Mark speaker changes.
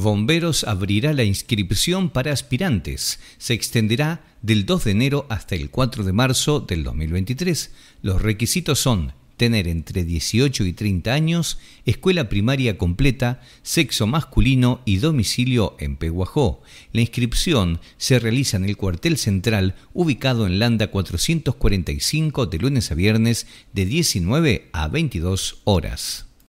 Speaker 1: Bomberos abrirá la inscripción para aspirantes. Se extenderá del 2 de enero hasta el 4 de marzo del 2023. Los requisitos son tener entre 18 y 30 años, escuela primaria completa, sexo masculino y domicilio en Peguajó. La inscripción se realiza en el cuartel central ubicado en Landa 445 de lunes a viernes de 19 a 22 horas.